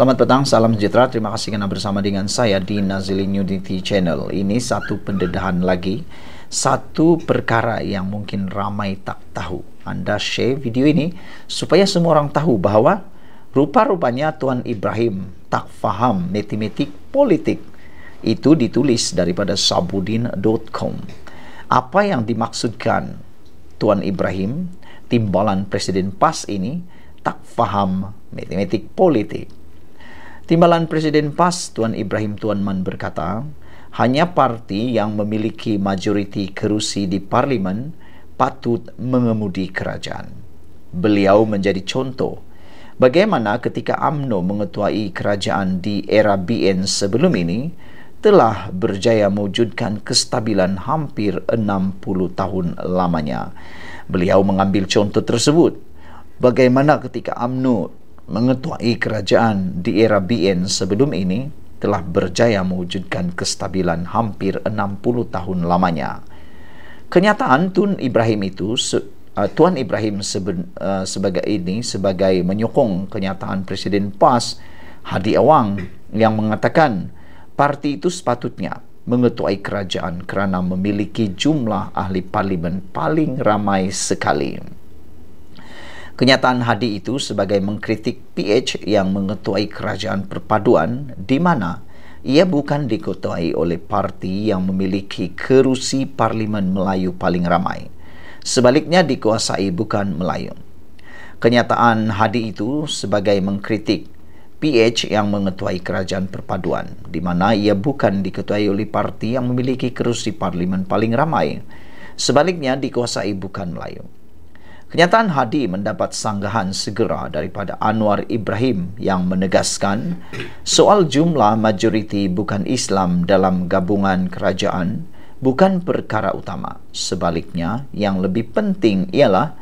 Selamat petang, salam sejahtera. Terima kasih karena bersama dengan saya di Nazili Unity Channel. Ini satu pendedahan lagi, satu perkara yang mungkin ramai tak tahu. Anda share video ini supaya semua orang tahu bahwa rupa-rupanya Tuan Ibrahim tak faham matematik politik. Itu ditulis daripada sabudin.com. Apa yang dimaksudkan Tuan Ibrahim, timbalan Presiden PAS ini tak faham matematik politik Timbalan Presiden PAS Tuan Ibrahim Tuan Man berkata, hanya parti yang memiliki majoriti kerusi di parlimen patut mengemudi kerajaan. Beliau menjadi contoh bagaimana ketika AMNO mengetuai kerajaan di era BN sebelum ini telah berjaya mewujudkan kestabilan hampir 60 tahun lamanya. Beliau mengambil contoh tersebut. Bagaimana ketika AMNO mengetuai kerajaan di era BN sebelum ini telah berjaya mewujudkan kestabilan hampir 60 tahun lamanya. Kenyataan Tun Ibrahim itu uh, Tuan Ibrahim uh, sebagai ini sebagai menyokong kenyataan Presiden PAS Hadi Awang yang mengatakan parti itu sepatutnya mengetuai kerajaan kerana memiliki jumlah ahli parlimen paling ramai sekali. Kenyataan Hadi itu sebagai mengkritik PH yang mengetuai kerajaan perpaduan di mana ia bukan diketuai oleh parti yang memiliki kerusi Parlimen Melayu paling ramai. Sebaliknya dikuasai bukan Melayu. Kenyataan Hadi itu sebagai mengkritik PH yang mengetuai kerajaan perpaduan di mana ia bukan diketuai oleh parti yang memiliki kerusi parlimen paling ramai sebaliknya dikuasai bukan Melayu. Kenyataan Hadi mendapat sanggahan segera daripada Anwar Ibrahim yang menegaskan soal jumlah majoriti bukan Islam dalam gabungan kerajaan bukan perkara utama. Sebaliknya, yang lebih penting ialah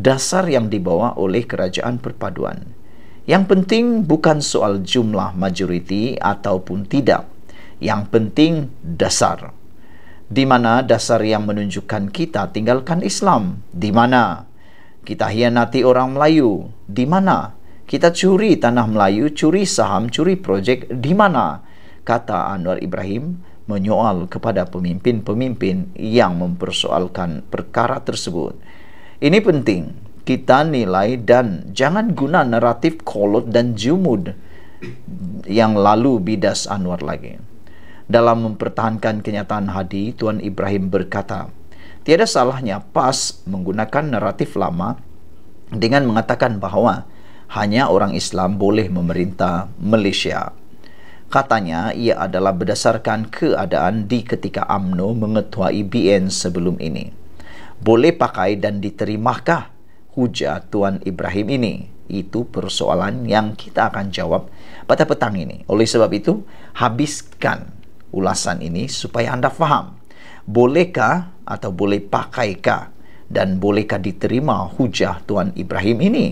dasar yang dibawa oleh kerajaan perpaduan. Yang penting bukan soal jumlah majoriti ataupun tidak. Yang penting dasar. Di mana dasar yang menunjukkan kita tinggalkan Islam? Di mana? kita hianati orang Melayu di mana? Kita curi tanah Melayu, curi saham, curi projek di mana? Kata Anwar Ibrahim menyoal kepada pemimpin-pemimpin yang mempersoalkan perkara tersebut. Ini penting kita nilai dan jangan guna naratif kolot dan jumud yang lalu bidas Anwar lagi. Dalam mempertahankan kenyataan hadi, Tuan Ibrahim berkata, tiada salahnya PAS menggunakan naratif lama dengan mengatakan bahawa hanya orang Islam boleh memerintah Malaysia. Katanya ia adalah berdasarkan keadaan di ketika AMNO mengetuai BN sebelum ini. Boleh pakai dan diterimakah hujah Tuan Ibrahim ini? Itu persoalan yang kita akan jawab pada petang ini. Oleh sebab itu, habiskan ulasan ini supaya anda faham. Bolehkah atau boleh pakaikah dan bolehkah diterima hujah Tuan Ibrahim ini?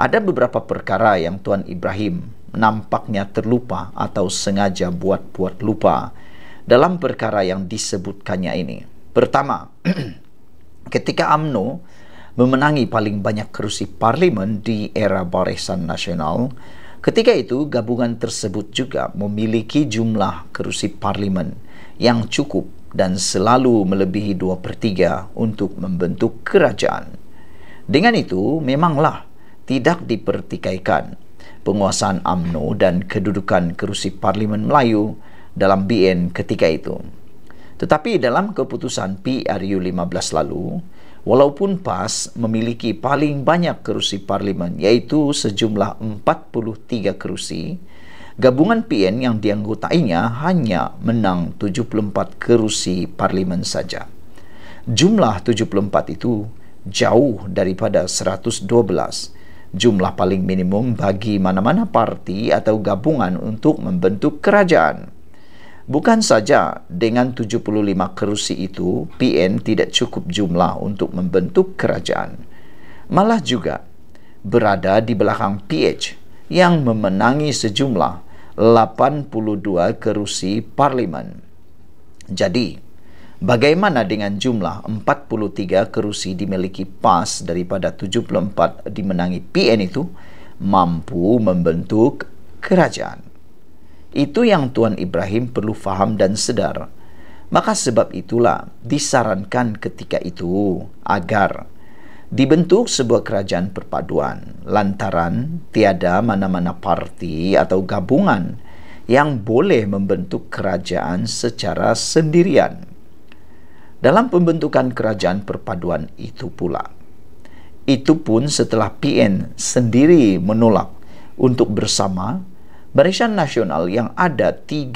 Ada beberapa perkara yang Tuan Ibrahim nampaknya terlupa atau sengaja buat-buat lupa dalam perkara yang disebutkannya ini. Pertama, ketika AMNO memenangi paling banyak kerusi parlimen di era barisan nasional, ketika itu gabungan tersebut juga memiliki jumlah kerusi parlimen yang cukup dan selalu melebihi dua per tiga untuk membentuk kerajaan. Dengan itu, memanglah tidak dipertikaikan penguasaan UMNO dan kedudukan kerusi Parlimen Melayu dalam BN ketika itu. Tetapi dalam keputusan PRU 15 lalu, walaupun PAS memiliki paling banyak kerusi parlimen iaitu sejumlah 43 kerusi, gabungan PN yang dianggotainya hanya menang 74 kerusi parlimen saja. Jumlah 74 itu jauh daripada 112 jumlah paling minimum bagi mana-mana parti atau gabungan untuk membentuk kerajaan. Bukan saja dengan 75 kerusi itu PN tidak cukup jumlah untuk membentuk kerajaan. Malah juga berada di belakang PH yang memenangi sejumlah 82 kerusi parlimen. Jadi, bagaimana dengan jumlah 43 kerusi dimiliki PAS daripada 74 dimenangi PN itu mampu membentuk kerajaan? Itu yang Tuan Ibrahim perlu faham dan sedar. Maka sebab itulah disarankan ketika itu agar dibentuk sebuah kerajaan perpaduan lantaran tiada mana-mana parti atau gabungan yang boleh membentuk kerajaan secara sendirian. Dalam pembentukan kerajaan perpaduan itu pula, itu pun setelah PN sendiri menolak untuk bersama Barisan Nasional yang ada 30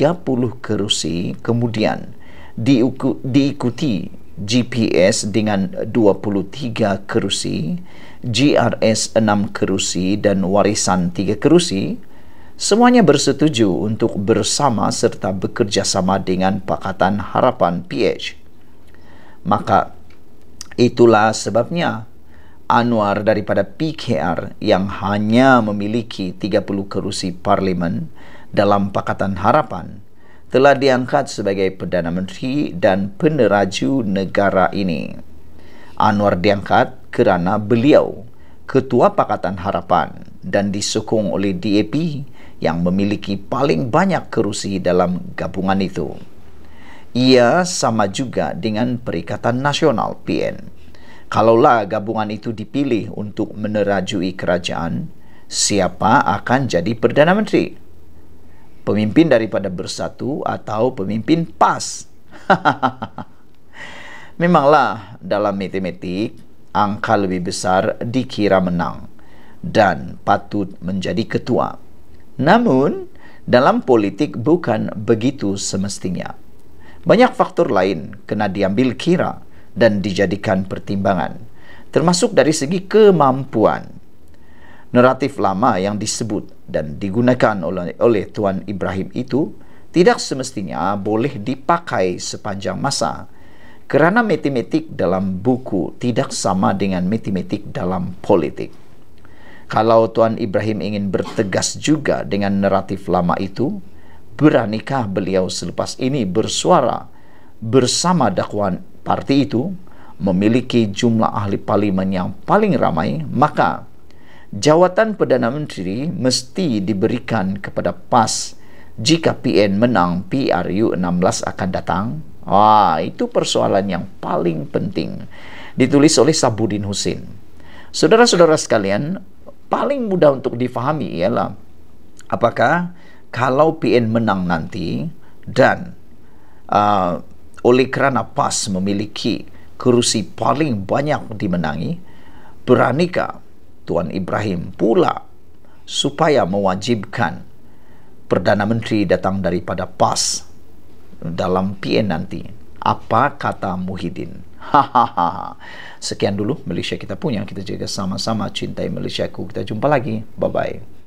kerusi kemudian diikuti GPS dengan 23 kerusi, GRS 6 kerusi dan warisan 3 kerusi, semuanya bersetuju untuk bersama serta bekerjasama dengan Pakatan Harapan PH. Maka itulah sebabnya Anwar daripada PKR yang hanya memiliki 30 kerusi parlimen dalam Pakatan Harapan telah diangkat sebagai Perdana Menteri dan peneraju negara ini. Anwar diangkat kerana beliau Ketua Pakatan Harapan dan disokong oleh DAP yang memiliki paling banyak kerusi dalam gabungan itu. Ia sama juga dengan Perikatan Nasional PN. Kalaulah gabungan itu dipilih untuk menerajui kerajaan, siapa akan jadi Perdana Menteri? pemimpin daripada bersatu atau pemimpin pas. Memanglah dalam matematik, angka lebih besar dikira menang dan patut menjadi ketua. Namun, dalam politik bukan begitu semestinya. Banyak faktor lain kena diambil kira dan dijadikan pertimbangan, termasuk dari segi kemampuan naratif lama yang disebut dan digunakan oleh, oleh Tuan Ibrahim itu tidak semestinya boleh dipakai sepanjang masa kerana matematik dalam buku tidak sama dengan matematik dalam politik. Kalau Tuan Ibrahim ingin bertegas juga dengan naratif lama itu, beranikah beliau selepas ini bersuara bersama dakwaan parti itu memiliki jumlah ahli parlimen yang paling ramai, maka jawatan Perdana Menteri mesti diberikan kepada PAS jika PN menang PRU16 akan datang? Wah, itu persoalan yang paling penting. Ditulis oleh Sabudin Husin. Saudara-saudara sekalian, paling mudah untuk difahami ialah apakah kalau PN menang nanti dan uh, oleh kerana PAS memiliki kerusi paling banyak dimenangi, beranikah Tuan Ibrahim pula supaya mewajibkan Perdana Menteri datang daripada PAS dalam PN nanti. Apa kata Muhyiddin? Ha, ha, ha. Sekian dulu Malaysia kita punya. Kita jaga sama-sama cintai Malaysia ku. Kita jumpa lagi. Bye-bye.